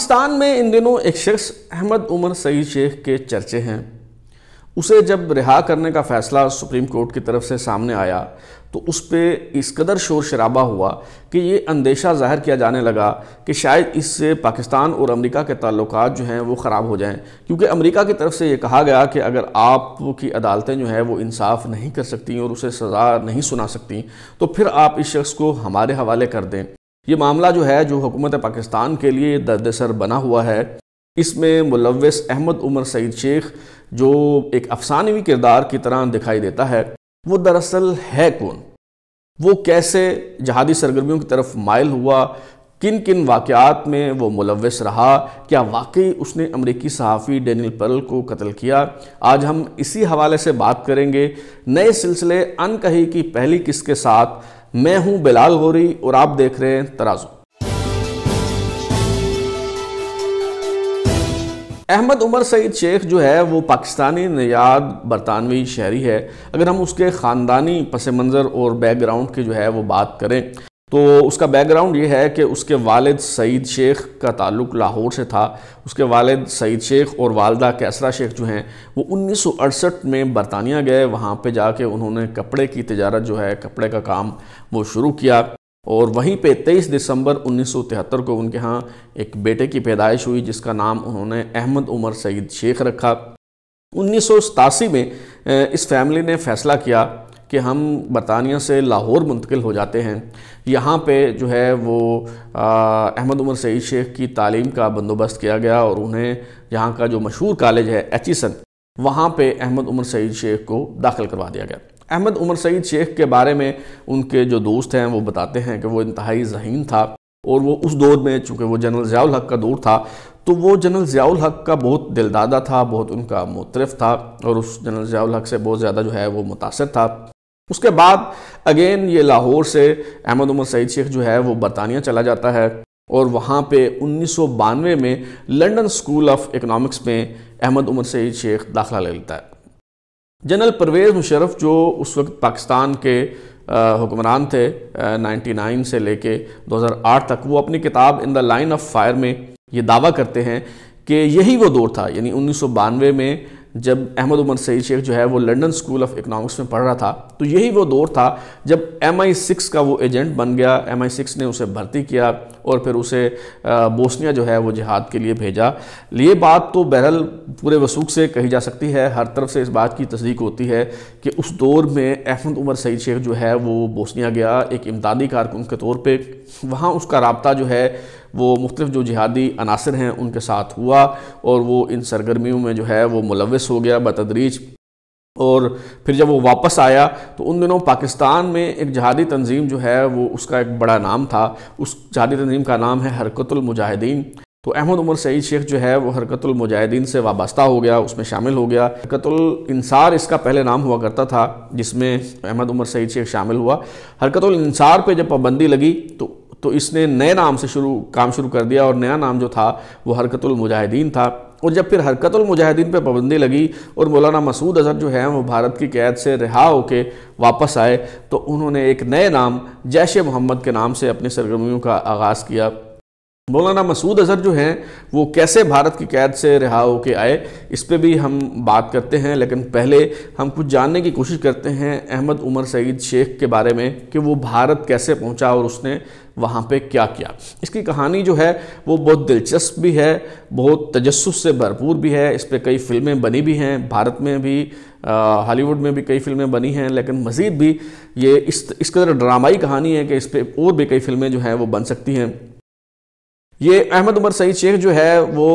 पाकिस्तान में इन दिनों एक शख्स अहमद उमर सईद शेख के चर्चे हैं उसे जब रिहा करने का फैसला सुप्रीम कोर्ट की तरफ से सामने आया तो उस पर इस कदर शोर शराबा हुआ कि ये अंदेशा ज़ाहिर किया जाने लगा कि शायद इससे पाकिस्तान और अमेरिका के ताल्लुक जो हैं वो ख़राब हो जाएं क्योंकि अमेरिका की तरफ से ये कहा गया कि अगर आपकी अदालतें जो हैं वो इंसाफ नहीं कर सकती और उसे सज़ा नहीं सुना सकती तो फिर आप इस शख्स को हमारे हवाले कर दें ये मामला जो है जो हुकूमत पाकिस्तान के लिए दर्द सर बना हुआ है इसमें मुलविस अहमद उमर सईद शेख जो एक अफसानवी किरदार की तरह दिखाई देता है वो दरअसल है कौन वो कैसे जहादी सरगर्मियों की तरफ मायल हुआ किन किन वाक़ात में वो मुलविस रहा क्या वाकई उसने अमरीकी सहाफ़ी डेनियल पर्ल को कत्ल किया आज हम इसी हवाले से बात करेंगे नए सिलसिले अनकही की पहली किस्त के साथ मैं हूं बिलाल गोरी और आप देख रहे हैं तराजू अहमद उमर सईद शेख जो है वो पाकिस्तानी नजाद बरतानवी शहरी है अगर हम उसके ख़ानदानी पस मंज़र और बैकग्राउंड की जो है वो बात करें तो उसका बैकग्राउंड ये है कि उसके वालिद सईद शेख का ताल्लुक लाहौर से था उसके वालिद सईद शेख और वालदा कैसरा शेख जो हैं वो उन्नीस सौ अड़सठ में बरतानिया गए वहाँ पे जाके उन्होंने कपड़े की तजारत जो है कपड़े का काम वो शुरू किया और वहीं पे 23 दिसंबर 1973 को उनके यहाँ एक बेटे की पैदाइश हुई जिसका नाम उन्होंने अहमद उमर सईद शेख रखा उन्नीस में इस फैमिली ने फैसला किया कि हम बरतानिया से लाहौर मुंतकिल हो जाते हैं यहाँ पे जो है वो अहमद उमर सईद शेख की तालीम का बंदोबस्त किया गया और उन्हें यहाँ का जो मशहूर कॉलेज है एचिसन वहाँ पे अहमद उमर सईद शेख को दाखिल करवा दिया गया अहमद उमर सईद शेख के बारे में उनके जो दोस्त हैं वो बताते हैं कि वो इंतहाई जहीन था और वो उस दौर में चूँकि वो जनरल ज़ियाउल हक का दौर था तो वो जनरल ज़ियाउल हक का बहुत दिलदादा था बहुत उनका मुतरफ था और उस जनरल ज़ियाउल हक से बहुत ज़्यादा जो है वो मुतासर था उसके बाद अगेन ये लाहौर से अहमद उमर सईद शेख जो है वो बरतानिया चला जाता है और वहाँ पे उन्नीस में लंदन स्कूल ऑफ इकोनॉमिक्स में अहमद उमर सईद शेख दाखला ले लेता है जनरल परवेज़ मुशरफ जो उस वक्त पाकिस्तान के हुक्मरान थे आ, 99 से लेके 2008 तक वो अपनी किताब in the line of fire में ये दावा करते हैं कि यही वो दौर था यानी उन्नीस में जब अहमद उमर सईद शेख जो है वो लंदन स्कूल ऑफ इकोनॉमिक्स में पढ़ रहा था तो यही वो दौर था जब एम आई सिक्स का वो एजेंट बन गया एम आई सिक्स ने उसे भर्ती किया और फिर उसे बोस्निया जो है वो जिहाद के लिए भेजा ये बात तो बहरहाल पूरे वसूख से कही जा सकती है हर तरफ से इस बात की तस्दीक होती है कि उस दौर में अहमद उमर सईद शेख जो है वो बोस्निया गया एक इमदादी कारकुन के तौर पर वहाँ उसका रबता जो है वो मुख्तफ जो जिहादी अनासर हैं उनके साथ हुआ और वो इन सरगर्मियों में जो है वो मुलविस हो गया बतदरीज और फिर जब वो वापस आया तो उन दिनों पाकिस्तान में एक जहादी तंजीम जो है वो उसका एक बड़ा नाम था उस जहादी तंजीम का नाम है हरकतुलमुजाहिदीन तो अहमद उमर सईद शेख जो है वो हरकतुलमुजाहिदीन से वाबस्ता हो गया उसमें शामिल हो गया हरकतुल इंसार इसका पहले नाम हुआ करता था जिसमें अहमद उमर सईद शेख शामिल हुआ हरकतुल इंसार जब पाबंदी लगी तो तो इसने नए नाम से शुरू काम शुरू कर दिया और नया नाम जो था वो हरकतुल मुजाहिदीन था और जब फिर हरकतुल मुजाहिदीन पर पाबंदी लगी और मौलाना मसूद अजहर जो है वो भारत की कैद से रिहा होके वापस आए तो उन्होंने एक नए नाम जैश मोहम्मद के नाम से अपनी सरगर्मियों का आगाज़ किया मौलाना मसूद अजहर जो हैं वो कैसे भारत की कैद से रिहा होकर आए इस पर भी हम बात करते हैं लेकिन पहले हम कुछ जानने की कोशिश करते हैं अहमद उमर सईद शेख के बारे में कि वो भारत कैसे पहुंचा और उसने वहाँ पे क्या किया इसकी कहानी जो है वो बहुत दिलचस्प भी है बहुत तजस्स से भरपूर भी है इस पर कई फिल्में बनी भी हैं भारत में भी हॉलीवुड में भी कई फिल्में बनी हैं लेकिन मज़ीद भी ये इस इस कदर ड्रामाई कहानी है कि इस पर और भी कई फिल्में जो हैं वो बन सकती हैं ये अहमद उमर सईद शेख जो है वो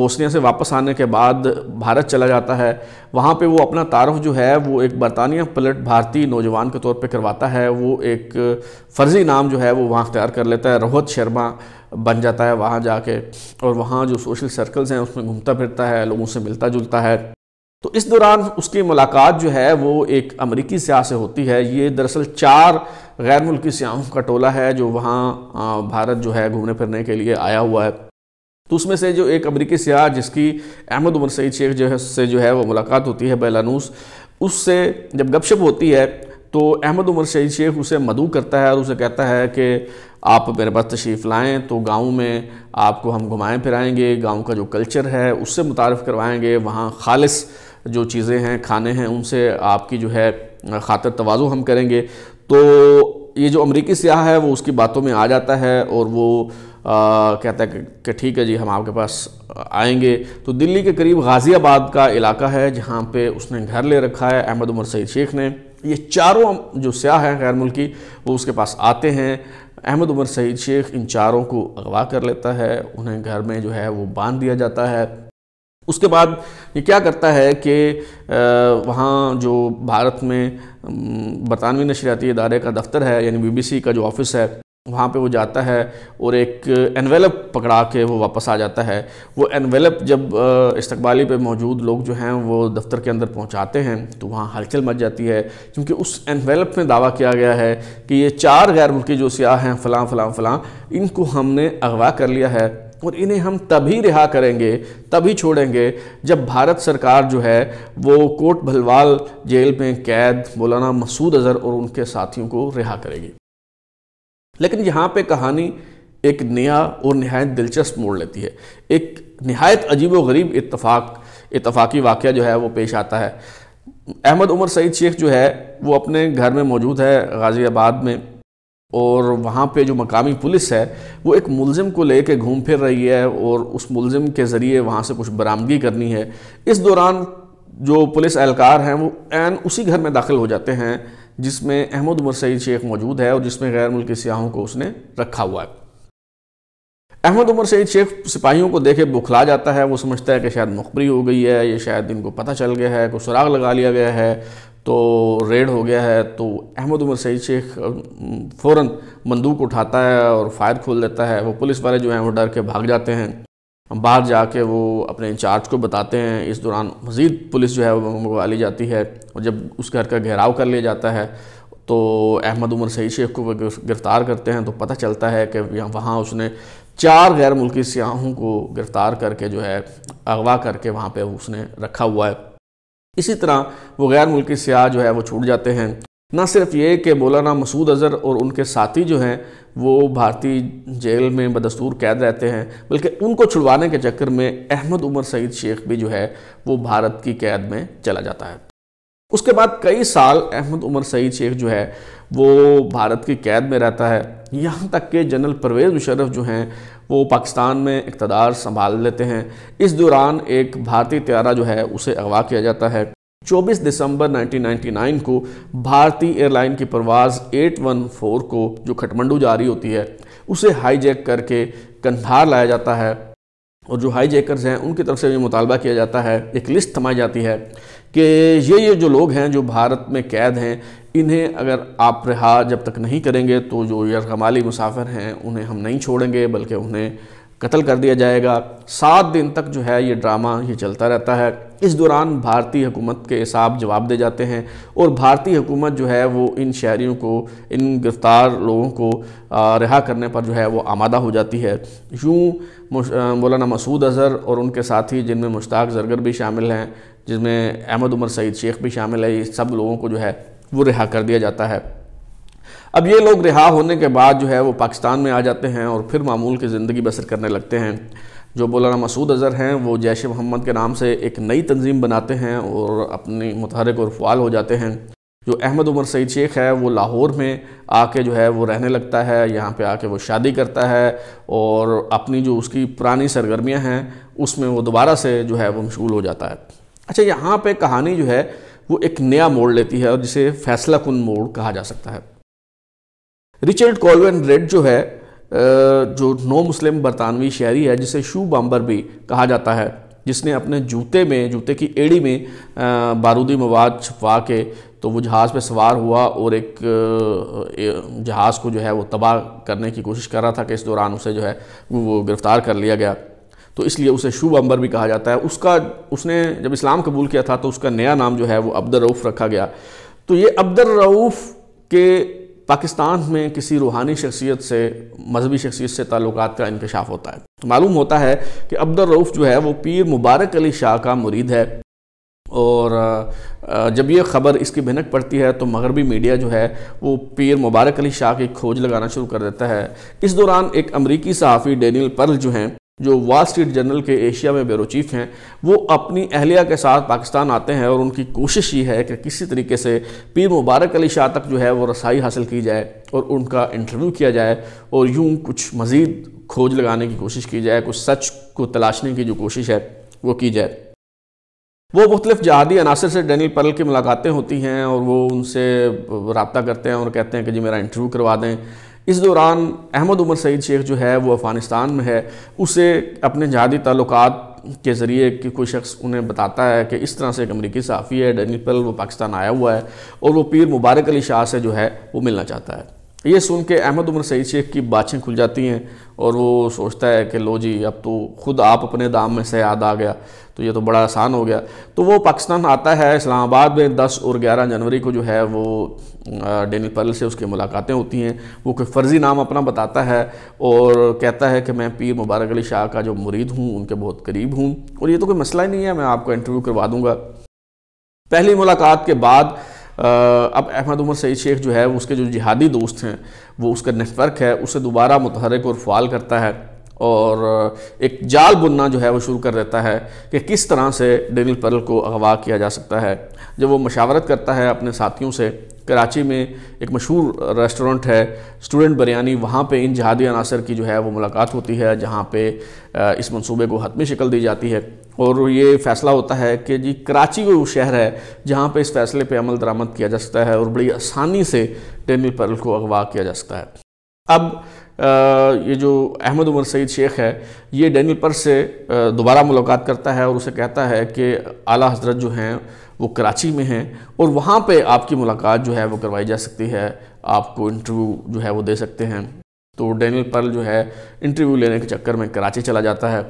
बोस्निया से वापस आने के बाद भारत चला जाता है वहाँ पे वो अपना तारफ़ जो है वो एक बरतानिया पलट भारतीय नौजवान के तौर पे करवाता है वो एक फ़र्ज़ी नाम जो है वो वहाँ अख्तियार कर लेता है रोहत शर्मा बन जाता है वहाँ जाके और वहाँ जो सोशल सर्कल्स हैं उसमें घूमता फिरता है लोगों से मिलता जुलता है तो इस दौरान उसकी मुलाकात जो है वो एक अमरीकी सियाह से होती है ये दरअसल चार गैर मुल्की सियाहों का टोला है जो वहाँ भारत जो है घूमने फिरने के लिए आया हुआ है तो उसमें से जो एक अमरीकी सियाह जिसकी अहमद उमर सईद शेख जो है से जो है वो मुलाकात होती है बेलानूस उससे जब गपशप होती है तो अहमद उमर सईद शेख उसे मधु करता है और उसे कहता है कि आप मेरे पास तशरीफ़ लाएँ तो गाँव में आपको हम घुमाएँ फिराएँगे गाँव का जो कल्चर है उससे मुतारफ़ करवाएँगे वहाँ खालस जो चीज़ें हैं खाने हैं उनसे आपकी जो है खातर तोज़ो हम करेंगे तो ये जो अमरीकी सियाह है वो उसकी बातों में आ जाता है और वो आ, कहता है कि ठीक है जी हम आपके पास आएंगे तो दिल्ली के करीब गाज़ियाबाद का इलाका है जहाँ पे उसने घर ले रखा है अहमद उमर सईद शेख ने ये चारों जो सयाह हैं गैर मुल्की वो उसके पास आते हैं अहमद उमर सईद शेख इन चारों को अगवा कर लेता है उन्हें घर में जो है वो बांध दिया जाता है उसके बाद ये क्या करता है कि वहाँ जो भारत में बरतानवी नशरियाती इदारे का दफ्तर है यानी बीबीसी का जो ऑफिस है वहाँ पे वो जाता है और एक एनवेलप पकड़ा के वो वापस आ जाता है वो एनवेलप जब इस्तकबाली पे मौजूद लोग जो हैं वो दफ्तर के अंदर पहुँचाते हैं तो वहाँ हलचल मच जाती है क्योंकि उस एनवेलप में दावा किया गया है कि ये चार गैर मुल्की जो सियाह हैं फ़लाँ फलां फ़लाँ इनको हमने अगवा कर लिया है और इन्हें हम तभी रिहा करेंगे तभी छोड़ेंगे जब भारत सरकार जो है वो कोट भलवाल जेल में कैद मौलाना मसूद अज़हर और उनके साथियों को रिहा करेगी लेकिन यहाँ पे कहानी एक नया और नहायत दिलचस्प मोड़ लेती है एक नहायत अजीब व गरीब इतफाक इतफाक़ी वाक़ जो है वो पेश आता है अहमद उमर सईद शेख जो है वो अपने घर में मौजूद है गाज़ियाबाद में और वहाँ पे जो मकामी पुलिस है वो एक मुलजिम को लेके घूम फिर रही है और उस मुलजिम के ज़रिए वहाँ से कुछ बरामदगी करनी है इस दौरान जो पुलिस एहलकार हैं वो एन उसी घर में दाखिल हो जाते हैं जिसमें अहमद उमर सईद शेख मौजूद है और जिसमें गैर मुल्की सियाहों को उसने रखा हुआ है अहमद उमर सईद शेख सिपाहियों को देखे बुखला जाता है वो समझता है कि शायद मुखबरी हो गई है ये शायद इनको पता चल गया है कोई सुराग लगा लिया गया है तो रेड हो गया है तो अहमद उमर सईद शेख फ़ौर बंदूक उठाता है और फायर खोल देता है वो पुलिस वाले जो हैं वो डर के भाग जाते हैं बाहर जाके वो अपने इंचार्ज को बताते हैं इस दौरान मज़ीद पुलिस जो है वो मंगवा ली जाती है और जब उस घर का घेराव कर लिया जाता है तो अहमद उमर सईद शेख को गिरफ़्तार करते हैं तो पता चलता है कि वहाँ उसने चार गैर मुल्की सियाहों को गिरफ़्तार करके जो है अगवा करके वहाँ पर उसने रखा हुआ है इसी तरह वो गैर मुल्की सियाह जो है वो छूट जाते हैं ना सिर्फ ये कि मौलाना मसूद अज़हर और उनके साथी जो हैं वो भारतीय जेल में बदस्तूर कैद रहते हैं बल्कि उनको छुड़वाने के चक्कर में अहमद उमर सईद शेख भी जो है वो भारत की कैद में चला जाता है उसके बाद कई साल अहमद उमर सईद शेख जो है वो भारत की कैद में रहता है यहाँ तक के जनरल परवेज़ मुशरफ जो हैं वो पाकिस्तान में इकतदार संभाल लेते हैं इस दौरान एक भारतीय त्यारा जो है उसे अगवा किया जाता है 24 दिसंबर 1999 को भारतीय एयरलाइन की परवाज़ 814 को जो खटमंडू जा रही होती है उसे हाईजैक करके कंधार लाया जाता है और जो हाईजैकर्स हैं उनकी तरफ से भी मुतालबा किया जाता है एक लिस्ट थमाई जाती है कि ये ये जो लोग हैं जो भारत में कैद हैं इन्हें अगर आप रिहा जब तक नहीं करेंगे तो जो यमाली मुसाफिर हैं उन्हें हम नहीं छोड़ेंगे बल्कि उन्हें कत्ल कर दिया जाएगा सात दिन तक जो है ये ड्रामा ये चलता रहता है इस दौरान भारतीय हुकूमत के हिसाब जवाब दे जाते हैं और भारतीय हुकूमत जो है वो इन शहरीों को इन गिरफ़्तार लोगों को रिहा करने पर जो है वो आमादा हो जाती है यूँ मौलाना मसूद अज़हर और उनके साथी जिनमें मुश्ताक जरगर भी शामिल हैं जिसमें अहमद उमर सईद शेख भी शामिल है ये सब लोगों को जो है वो रिहा कर दिया जाता है अब ये लोग रिहा होने के बाद जो है वो पाकिस्तान में आ जाते हैं और फिर मामूल की ज़िंदगी बसर करने लगते हैं जो मौलाना मसूद अज़र हैं वो जैश मोहम्मद के नाम से एक नई तंजीम बनाते हैं और अपनी मतहरक और फाल हो जाते हैं जो अहमद उमर सईद शेख है वो लाहौर में आके जो है वो रहने लगता है यहाँ पे आके वो शादी करता है और अपनी जो उसकी पुरानी सरगर्मियाँ हैं उसमें वो दोबारा से जो है वो मशगूल हो जाता है अच्छा यहाँ पे कहानी जो है वो एक नया मोड़ लेती है और जिसे फैसला कुन मोड़ कहा जा सकता है रिचर्ड कॉलवेन रेड जो है जो नो मुस्लिम बरतानवी शहरी है जिसे शू बम्बर भी कहा जाता है जिसने अपने जूते में जूते की एड़ी में बारूदी मवाद छुपवा के तो वो जहाज़ पे सवार हुआ और एक जहाज़ को जो है वो तबाह करने की कोशिश कर रहा था कि इस दौरान उसे जो है वो गिरफ़्तार कर लिया गया तो इसलिए उसे शुभ अंबर भी कहा जाता है उसका उसने जब इस्लाम कबूल किया था तो उसका नया नाम जो है वो अब्दर रऊफ़ रखा गया तो ये अब्दर रऊफ़ के पाकिस्तान में किसी रूहानी शख्सियत से मजहबी शख्सियत से ताल्लुक का इंकशाफ होता है तो मालूम होता है कि अब्दुल रऊफ़ जो है वो पीर मुबारक अली शाह का मुरीद है और जब ये ख़बर इसकी भिनक पड़ती है तो मगरबी मीडिया जो है वो पीर मुबारक अली शाह की खोज लगाना शुरू कर देता है इस दौरान एक अमरीकी सहाफ़ी डेनियल पर्ल जो हैं जो वॉल स्ट्रीट जर्नल के एशिया में ब्यूरो चीफ हैं वो अपनी अहलिया के साथ पाकिस्तान आते हैं और उनकी कोशिश ये है कि किसी तरीके से पीर मुबारक अली शाह तक जो है वो रसाई हासिल की जाए और उनका इंटरव्यू किया जाए और यूँ कुछ मज़ीद खोज लगाने की कोशिश की जाए कुछ सच को तलाशने की जो कोशिश है वो की जाए वो मुख्तलिफ जहादी अनासर से डैनियल पर्ल की मुलाकातें होती हैं और वो उनसे रबता करते हैं और कहते हैं कि जी मेरा इंटरव्यू करवा दें इस दौरान अहमद उमर सईद शेख जो है वो अफ़गानिस्तान में है उसे अपने जहादी ताल्लुक के ज़रिए कि कोई शख्स उन्हें बताता है कि इस तरह से एक अमरीकी सहाफ़ी है डेनी पल वो पाकिस्तान आया हुआ है और वो पीर मुबारक अली शाह से जो है वो मिलना चाहता है ये सुन के अहमद उमर सईद शेख की बाछें खुल जाती हैं और वो सोचता है कि लो जी अब तो खुद आप अपने दाम में से याद आ गया तो ये तो बड़ा आसान हो गया तो वो पाकिस्तान आता है इस्लामाबाद में 10 और 11 जनवरी को जो है वो डेनिल पर्ल से उसकी मुलाकातें होती हैं वो कोई फ़र्ज़ी नाम अपना बताता है और कहता है कि मैं पीर मुबारक अली शाह का जो मुरीद हूँ उनके बहुत करीब हूँ और ये तो कोई मसला ही नहीं है मैं आपको इंटरव्यू करवा दूँगा पहली मुलाकात के बाद अब अहमद उमर सईद शेख जो है उसके जो जिहादी दोस्त हैं वो उसका नेटवर्क है उसे दोबारा मुतहरक और फाल करता है और एक जाल बुनना जो है वो शुरू कर देता है कि किस तरह से डेनिल पर्ल को अगवा किया जा सकता है जब वो मशावरत करता है अपने साथियों से कराची में एक मशहूर रेस्टोरेंट है स्टूडेंट बिरयानी वहाँ पे इन जहादी अनासर की जो है वो मुलाकात होती है जहाँ पे इस मंसूबे को हतमी शिकल दी जाती है और ये फैसला होता है कि जी कराची वो शहर है जहाँ पे इस फैसले पे अमल दरामद किया जा सकता है और बड़ी आसानी से डेनियल पर्ल को अगवा किया जा सकता है अब आ, ये जो अहमद उमर सईद शेख है ये डेनियल पर्ल से दोबारा मुलाकात करता है और उसे कहता है कि आला हजरत जो हैं वो कराची में हैं और वहाँ पर आपकी मुलाकात जो है वो करवाई जा सकती है आपको इंटरव्यू जो है वो दे सकते हैं तो डेनियल पर्ल जो है इंटरव्यू लेने के चक्कर में कराची चला जाता है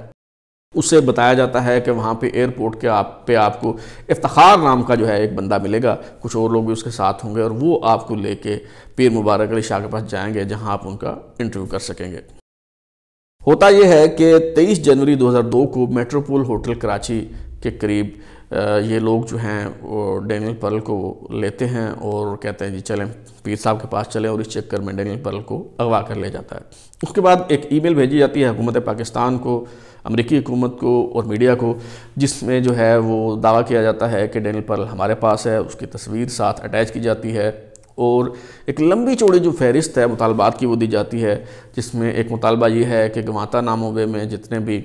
उसे बताया जाता है कि वहाँ पे एयरपोर्ट के आप पे आपको इफ्तार नाम का जो है एक बंदा मिलेगा कुछ और लोग भी उसके साथ होंगे और वो आपको लेके पीर मुबारक अली शाह के पास जाएंगे जहाँ आप उनका इंटरव्यू कर सकेंगे होता यह है कि 23 जनवरी 2002 को मेट्रोपोल होटल कराची के करीब ये लोग जो हैं डेनियल पर्ल को लेते हैं और कहते हैं जी चलें पीर साहब के पास चलें और इस चक्कर में डेनियल पर्ल को अगवा कर ले जाता है उसके बाद एक ईमेल भेजी जाती है हुकूमत पाकिस्तान को अमरीकी हुकूमत को और मीडिया को जिसमें जो है वो दावा किया जाता है कि डेनियल पर्ल हमारे पास है उसकी तस्वीर साथ अटैच की जाती है और एक लंबी चौड़ी जो फहरिस्त है मुतालबात की वो दी जाती है जिसमें एक मुतालबा ये है कि गवाता नामोबे में जितने भी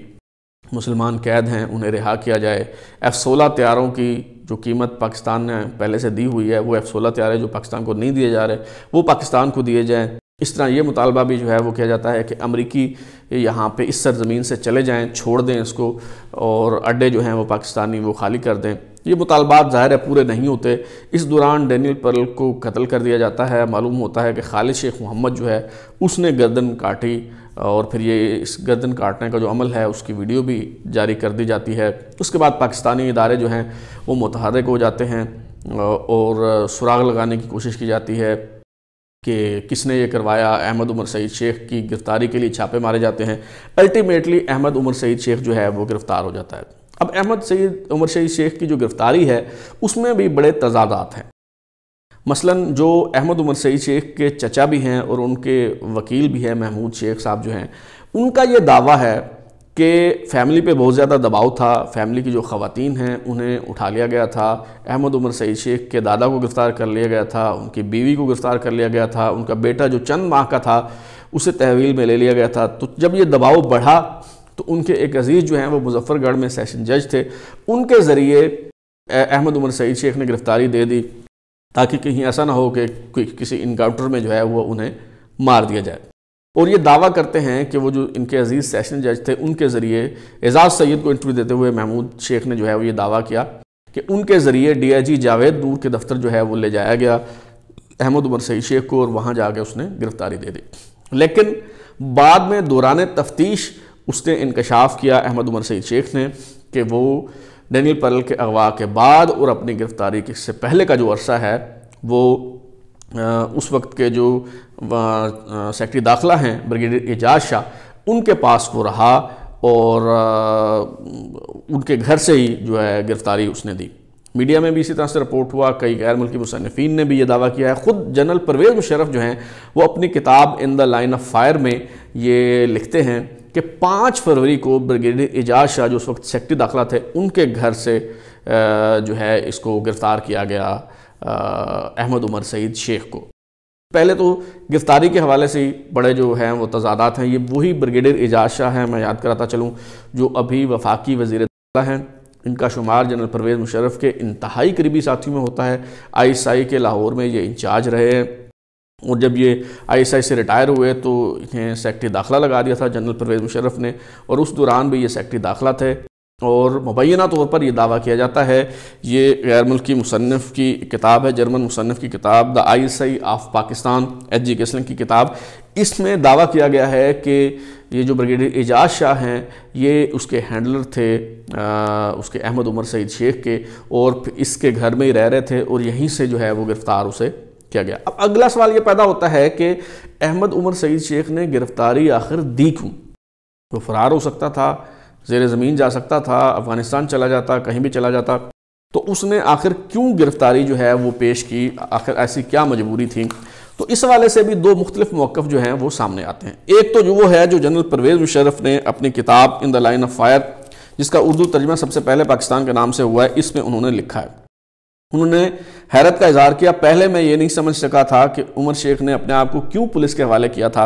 मुसलमान कैद हैं उन्हें रिहा किया जाए एफ़ सोलह त्यारों की जो कीमत पाकिस्तान ने पहले से दी हुई है वो एफ़ सोलह त्यारे जो पाकिस्तान को नहीं दिए जा रहे वो पाकिस्तान को दिए जाएँ इस तरह ये मुतालबा भी जो है वो किया जाता है कि अमरीकी यहाँ पर इस सरजमीन से चले जाएँ छोड़ दें इसको और अड्डे जो हैं वो पाकिस्तानी वो खाली कर दें ये मुतालबात ज़ाहिर है पूरे नहीं होते इस दौरान डेनियल पर्ल को कत्ल कर दिया जाता है मालूम होता है कि खालिद शेख मोहम्मद जो है उसने गर्दन काटी और फिर ये इस गर्दन काटने का जो अमल है उसकी वीडियो भी जारी कर दी जाती है उसके बाद पाकिस्तानी इदारे जो हैं वो मुतहरक हो जाते हैं और सुराग लगाने की कोशिश की जाती है कि किसने ये करवाया अहमद उमर सईद शेख की गिरफ्तारी के लिए छापे मारे जाते हैं अल्टीमेटली अहमद उमर सईद शेख जो है वो गिरफ़्तार हो जाता है अब अहमद सईद उमर सईद शेख की जो गिरफ़्तारी है उसमें भी बड़े तजादात हैं मसलन जो अहमद उमर सईद शेख के चचा भी हैं और उनके वकील भी हैं महमूद शेख साहब जो हैं उनका ये दावा है कि फैमिली पे बहुत ज़्यादा दबाव था फैमिली की जो खातन हैं उन्हें उठा लिया गया था अहमद उमर सईद शेख के दादा को गिरफ़्तार कर लिया गया था उनकी बीवी को गिरफ़्तार कर लिया गया था उनका बेटा जो चंद माह का था उसे तहवील में ले लिया गया था तो जब ये दबाव बढ़ा तो उनके एक अजीज़ जो हैं वो मुजफ्फ़रगढ़ में सेशन जज थे उनके ज़रिए अहमद उमर सईद शेख ने गिरफ़्तारी दे दी ताकि कहीं ऐसा ना हो कि किसी इनकाउंटर में जो है वो उन्हें मार दिया जाए और ये दावा करते हैं कि वो जो इनके अजीज़ सेशन जज थे उनके ज़रिए एजाज सैद को इंटरव्यू देते हुए महमूद शेख ने जो है वो ये दावा किया कि उनके ज़रिए डीआईजी जावेद नूर के दफ्तर जो है वो ले जाया गया अहमद उमर सईद शेख को और वहाँ जाके उसने गिरफ्तारी दे दी लेकिन बाद में दौरान तफ्तीश उसने इंकशाफ किया अहमद उमर सईद शेख ने कि वो डैनियल परल के अगवा के बाद और अपनी गिरफ़्तारी से पहले का जो अरसा है वो उस वक्त के जो सेक्रेटरी दाखिला हैं ब्रिगेडियर एजाज शाह उनके पास वो रहा और उनके घर से ही जो है गिरफ्तारी उसने दी मीडिया में भी इसी तरह से रिपोर्ट हुआ कई गैर मुल्की मुसनफिन ने भी ये दावा किया है ख़ुद जनरल परवेज़ मुशरफ जो हैं वो अपनी किताब in the line of fire में ये लिखते हैं कि पाँच फरवरी को ब्रिगेडियर एजाज शाह जो उस वक्त सेक्रेटरी दाखिला थे उनके घर से जो है इसको गिरफ़्तार किया गया अहमद उमर सईद शेख को पहले तो गिरफ्तारी के हवाले से ही बड़े जो हैं वो तजादात हैं ये वही ब्रिगेडियर एजाज शाह हैं मैं याद कराता चलूँ जो अभी वफाकी वजीर हैं इनका शुमार जनरल परवेज़ मुशरफ के इंतहाई करीबी साथी में होता है आई एस आई के लाहौर में ये इंचार्ज रहे हैं और जब ये आई एस आई से रिटायर हुए तो इन्हें सेक्ट्री दाखिला लगा दिया था जनरल परवेज़ मुशरफ ने और उस दौरान भी ये सेक्टरी दाखिला थे और मुबैना तौर पर यह दावा किया जाता है ये गैर मुल्की मुसनफ़ की किताब है जर्मन मुसनफ़ की किताब the ISI of Pakistan H G Kiessling की किताब इसमें दावा किया गया है कि ये जो ब्रिगेडियर एजाज शाह हैं ये उसके हैंडलर थे आ, उसके अहमद उमर सईद शेख के और इसके घर में ही रह रहे थे और यहीं से जो है वो गिरफ़्तार उसे किया गया अब अगला सवाल ये पैदा होता है कि अहमद उमर सईद शेख ने गिरफ़्तारी आखिर दी क्यों वो तो फरार हो सकता था जेर ज़मीन जा सकता था अफ़गानिस्तान चला जाता कहीं भी चला जाता तो उसने आखिर क्यों गिरफ़्तारी जो है वो पेश की आखिर ऐसी क्या मजबूरी थी तो इस हवाले से भी दो मुख्तलिफ मौक़ जो हैं वो सामने आते हैं एक तो जो वो है जो जनरल परवेज़ मुशरफ ने अपनी किताब in the line of fire जिसका उर्दू तर्जमा सबसे पहले पाकिस्तान के नाम से हुआ है इसमें उन्होंने लिखा है उन्होंने हैरत का इजहार किया पहले मैं ये नहीं समझ सका था कि उमर शेख ने अपने आप को क्यों पुलिस के हवाले किया था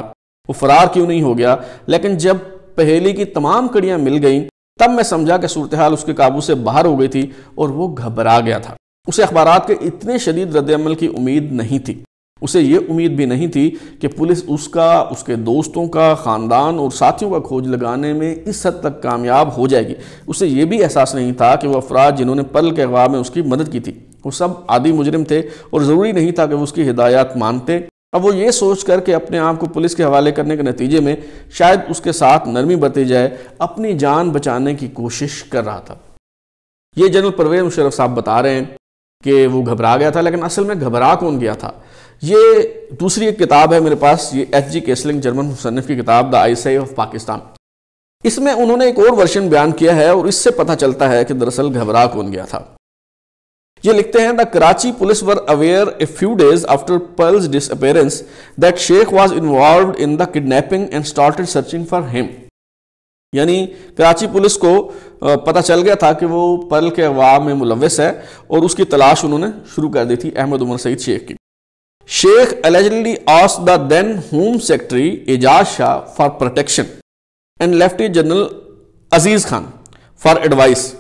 वो फरार क्यों नहीं हो गया लेकिन जब पहेली की तमाम कड़ियां मिल गईं तब मैं समझा कि सूरत हाल उसके काबू से बाहर हो गई थी और वो घबरा गया था उसे अखबार के इतने शदीद रद्दमल की उम्मीद नहीं थी उसे ये उम्मीद भी नहीं थी कि पुलिस उसका उसके दोस्तों का ख़ानदान और साथियों का खोज लगाने में इस हद तक कामयाब हो जाएगी उसे ये भी एहसास नहीं था कि वो अफराद जिन्होंने पल के अगवा में उसकी मदद की थी वो सब आदि मुजरम थे और ज़रूरी नहीं था कि वो उसकी हिदायत मानते अब वो ये सोच कर के अपने आप को पुलिस के हवाले करने के नतीजे में शायद उसके साथ नरमी बरती जाए अपनी जान बचाने की कोशिश कर रहा था ये जनरल परवेज मुशरफ साहब बता रहे हैं कि वो घबरा गया था लेकिन असल में घबरा कौन गया था ये दूसरी एक किताब है मेरे पास ये एच जी केसलिंग जर्मन मुसनफ़ की किताब द आई ऑफ पाकिस्तान इसमें उन्होंने एक और वर्षन बयान किया है और इससे पता चलता है कि दरअसल घबरा कौन गया था ये लिखते हैं the Karachi police were aware a few days after Pearl's disappearance that Sheikh was involve in the kidnapping and started searching for him यानी कराची पुलिस को पता चल गया था कि वो पर्ल के अगवा में मुलविस है और उसकी तलाश उन्होंने शुरू कर दी थी अहमद उमर सईद शेख की शेख एलिजली आस the then home secretary Ijaz Shah for protection and lieutenant general Aziz Khan for advice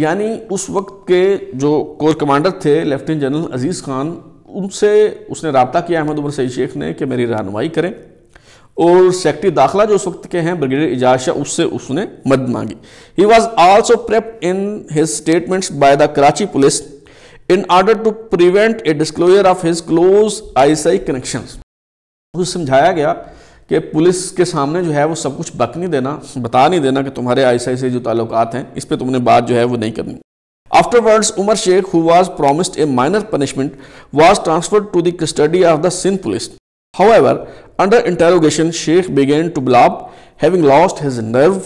यानी उस वक्त के जो कोर कमांडर थे लेफ्टिनेंट जनरल अजीज़ खान उनसे उसने रबता किया अहमद उमर सईद शेख ने कि मेरी रहनमाई करें और सेक्टरी दाखिला जो उस वक्त के हैं ब्रिगेडियर एजाज उससे उसने मदद मांगी he was also prep in his statements by the Karachi police in order to prevent a disclosure of his close ISI connections उसे समझाया गया कि पुलिस के सामने जो है वो सब कुछ बक नहीं देना बता नहीं देना कि तुम्हारे आई आईसीआई से जो ताल्लुकात हैं इस पर तुमने बात जो है वो नहीं करनी afterwards Omar Sheikh who was promised a minor punishment was transferred to the custody of the Sindh police however under interrogation Sheikh began to blab having lost his nerve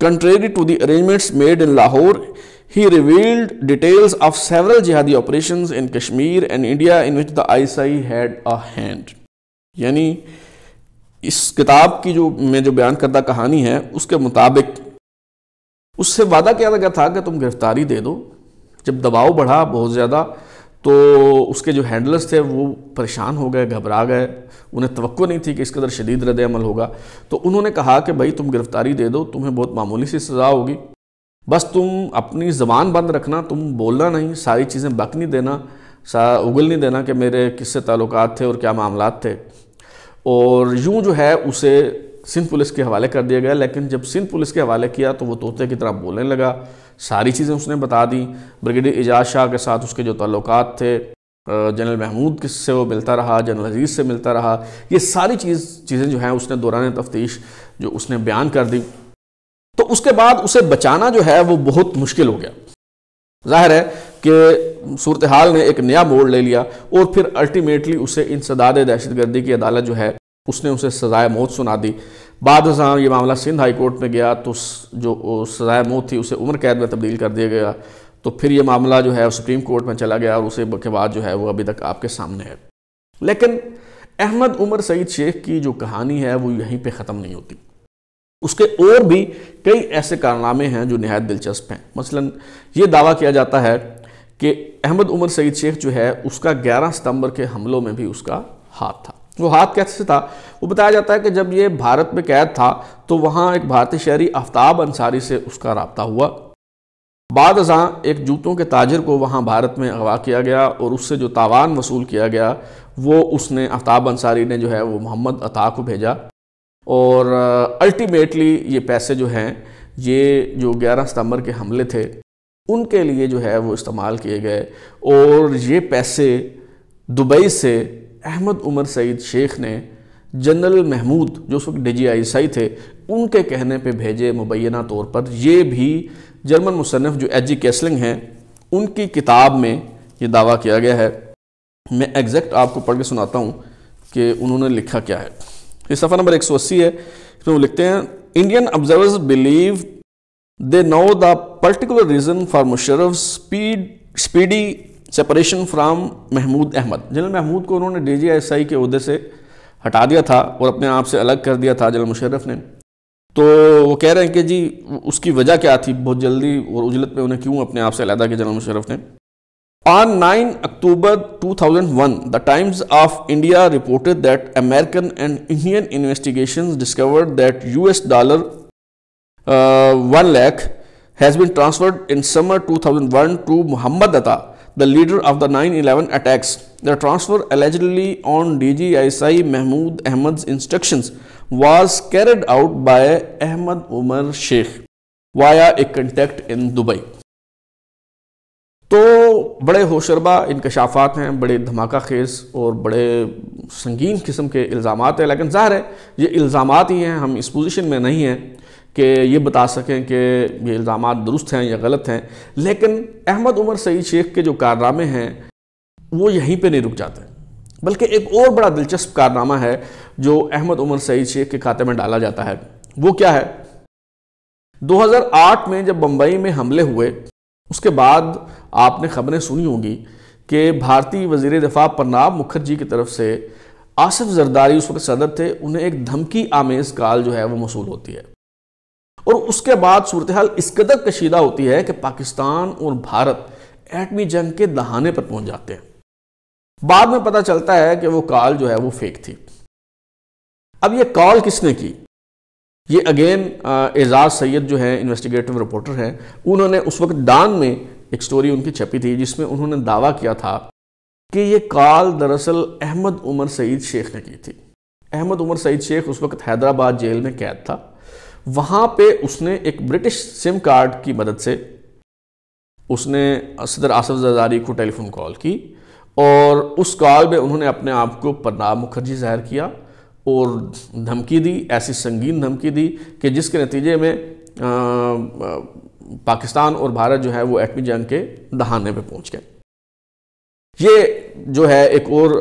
contrary to the arrangements made in Lahore he revealed details of several jihadi operation in Kashmir and India in which the I C had a hand यानी इस किताब की जो मैं जो बयान करदा कहानी है उसके मुताबिक उससे वादा किया गया था कि तुम गिरफ्तारी दे दो जब दबाव बढ़ा बहुत ज़्यादा तो उसके जो हैंडलर्स थे वो परेशान हो गए घबरा गए उन्हें तो नहीं थी कि इसके अंदर शदीद रद्द अमल होगा तो उन्होंने कहा कि भाई तुम गिरफ़्तारी दे दो तुम्हें बहुत मामूली सी सज़ा होगी बस तुम अपनी ज़बान बंद रखना तुम बोलना नहीं सारी चीज़ें बक नहीं देना उगल नहीं देना कि मेरे किससे ताल्लुक थे और क्या मामला थे और यूँ जो है उसे सिंध पुलिस के हवाले कर दिया गया लेकिन जब सिंध पुलिस के हवाले किया तो वो तोते की तरह बोलने लगा सारी चीज़ें उसने बता दी ब्रिगेडियर एजाज शाह के साथ उसके जो ताल्लुक थे जनरल महमूद से वो मिलता रहा जनरल अजीज़ से मिलता रहा ये सारी चीज़ चीज़ें जो हैं उसने दौरान तफ्तीश जो उसने बयान कर दी तो उसके बाद उसे बचाना जो है वो बहुत मुश्किल हो गया जाहिर है कि सूरत हाल ने एक नया मोड़ ले लिया और फिर अल्टीमेटली उसे सदाद दहशत गर्दी की अदालत जो है उसने उसे सजाए मौत सुना दी बाद ये मामला सिंध हाई कोर्ट में गया तो जो सजाए मौत थी उसे उम्र कैद में तब्दील कर दिया गया तो फिर ये मामला जो है सुप्रीम कोर्ट में चला गया और उसे के बाद जो है वो अभी तक आपके सामने है लेकिन अहमद उमर सईद शेख की जो कहानी है वो यहीं पर ख़त्म नहीं होती उसके और भी कई ऐसे कारनामे हैं जो नहायत दिलचस्प हैं मसलन ये दावा किया जाता है कि अहमद उमर सईद शेख जो है उसका 11 सितंबर के हमलों में भी उसका हाथ था वो हाथ कैसे था वो बताया जाता है कि जब ये भारत में कैद था तो वहाँ एक भारतीय शहरी आफ्ताब अंसारी से उसका रबता हुआ बाद अजा एक जूतों के ताजर को वहाँ भारत में अगवा किया गया और उससे जो तावान वसूल किया गया वो उसने आफ्ताब अंसारी ने जो है वो मोहम्मद अता को भेजा और अल्टीमेटली ये पैसे जो हैं ये जो 11 सितंबर के हमले थे उनके लिए जो है वो इस्तेमाल किए गए और ये पैसे दुबई से अहमद उमर सईद शेख ने जनरल महमूद जो उस वक्त डी थे उनके कहने पे भेजे मुबैना तौर पर ये भी जर्मन मुसनफ़ जो एच जी कैसलिंग हैं उनकी किताब में ये दावा किया गया है मैं एग्जैक्ट आपको पढ़ के सुनाता हूँ कि उन्होंने लिखा क्या है ये सफ़ा नंबर 180 है इसमें वो लिखते हैं Indian observers believe they know the particular reason for Musharraf speed speedy separation from Mahmud Ahmed general Mahmud को उन्होंने डी जी एस आई के अहदे से हटा दिया था और अपने आप से अलग कर दिया था जनरल मुशरफ ने तो वो कह रहे हैं कि जी उसकी वजह क्या थी बहुत जल्दी और उजलत में उन्हें क्यों अपने आप से अलहदा किया जनरल मुशरफ ने On 9 October 2001, the Times of India reported that American and Indian investigations discovered that US dollar uh, 1 lakh has been transferred in summer 2001 to Muhammad Atta, the leader of the 9-11 attacks. The transfer allegedly on DGSI Mahmoud Ahmad's instructions was carried out by Ahmad Umar Sheikh via a contact in Dubai. बड़े होशरबा इनकशाफात हैं बड़े धमाका खेज और बड़े संगीन किस्म के इल्ज़ाम हैं लेकिन ज़ाहिर है ये इल्ज़ाम ही हैं हम इस पोजिशन में नहीं हैं कि ये बता सकें कि ये इल्ज़ाम दुरुस्त हैं या गलत हैं लेकिन अहमद उमर सईद शेख के जो कारनामे हैं वो यहीं पर नहीं रुक जाते बल्कि एक और बड़ा दिलचस्प कारनामा है जो अहमद उमर सईद शेख के खाते में डाला जाता है वो क्या है 2008 में जब बम्बई में हमले हुए उसके बाद आपने खबरें सुनी होंगी कि भारतीय वजीर दफा प्रणाब मुखर्जी की तरफ से आसिफ जरदारी उस वक्त सदर थे उन्हें एक धमकी आमेज काल जो है वो मौसू होती है और उसके बाद सूरत हाल इस कदर कशीदा होती है कि पाकिस्तान और भारत एटमी जंग के दहाने पर पहुंच जाते हैं बाद में पता चलता है कि वो कॉल जो है वो फेक थी अब ये कॉल किसने की ये अगेन एजाज सैयद जो है इन्वेस्टिगेटिव रिपोर्टर हैं उन्होंने उस वक्त डान में एक स्टोरी उनकी छपी थी जिसमें उन्होंने दावा किया था कि ये कॉल दरअसल अहमद उमर सईद शेख ने की थी अहमद उमर सईद शेख उस वक्त हैदराबाद जेल में कैद था वहाँ पे उसने एक ब्रिटिश सिम कार्ड की मदद से उसने सदर आसफ जदारी को टेलीफोन कॉल की और उस कॉल में उन्होंने अपने आप को प्रणाब मुखर्जी जाहिर किया और धमकी दी ऐसी संगीन धमकी दी कि जिसके नतीजे में आ, आ, पाकिस्तान और भारत जो है वो एटमी जंग के दहाने पे पहुंच गए ये जो है एक और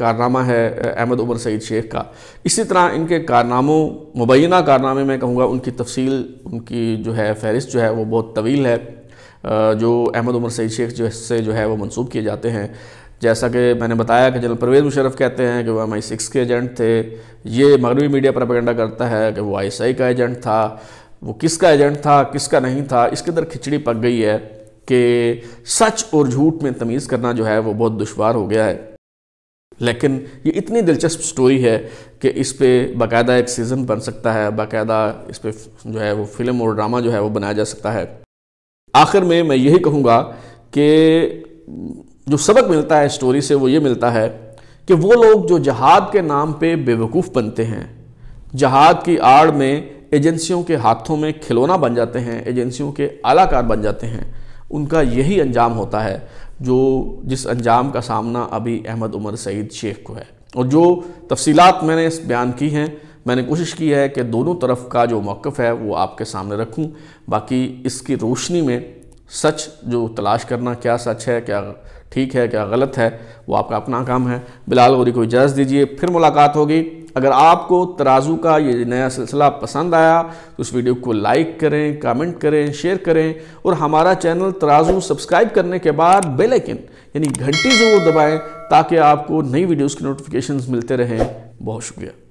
कारनामा है अहमद उमर सईद शेख का इसी तरह इनके कारनामों मुबैना कारनामे मैं कहूँगा उनकी तफसील उनकी जो है फहरिस्त जो है वो बहुत तवील है जो अहमद उमर सईद शेख जो से जो है वो मंसूब किए जाते हैं जैसा कि मैंने बताया कि जनरल परवेज़ मुशरफ कहते हैं कि वो एम आई सिक्स के एजेंट थे ये मगरबी मीडिया प्रपेगेंडा करता है कि वो आई एस आई का एजेंट था वो किसका एजेंट था किसका नहीं था इसके अंदर खिचड़ी पक गई है कि सच और झूठ में तमीज़ करना जो है वो बहुत दुशवार हो गया है लेकिन ये इतनी दिलचस्प स्टोरी है कि इस पर बाकायदा एक सीज़न बन सकता है बाकायदा इस पर जो है वो फिल्म और ड्रामा जो है वो बनाया जा सकता है आखिर में मैं यही कहूँगा कि जो सबक मिलता है स्टोरी से वो ये मिलता है कि वो लोग जो जहाद के नाम पे बेवकूफ़ बनते हैं जहाद की आड़ में एजेंसियों के हाथों में खिलौना बन जाते हैं एजेंसियों के आलाकार बन जाते हैं उनका यही अंजाम होता है जो जिस अंजाम का सामना अभी अहमद उमर सईद शेख को है और जो तफसीलात मैंने इस बयान की हैं मैंने कोशिश की है कि दोनों तरफ का जो मौक़ है वो आपके सामने रखूं बाकी इसकी रोशनी में सच जो तलाश करना क्या सच है क्या ठीक है क्या गलत है वो आपका अपना काम है बिलाल गौरी को इजाज़त दीजिए फिर मुलाकात होगी अगर आपको तराजू का ये नया सिलसिला पसंद आया तो उस वीडियो को लाइक करें कमेंट करें शेयर करें और हमारा चैनल तराजू सब्सक्राइब करने के बाद बेल आइकन यानी घंटी ज़रूर दबाएं ताकि आपको नई वीडियोस की नोटिफिकेशंस मिलते रहें बहुत शुक्रिया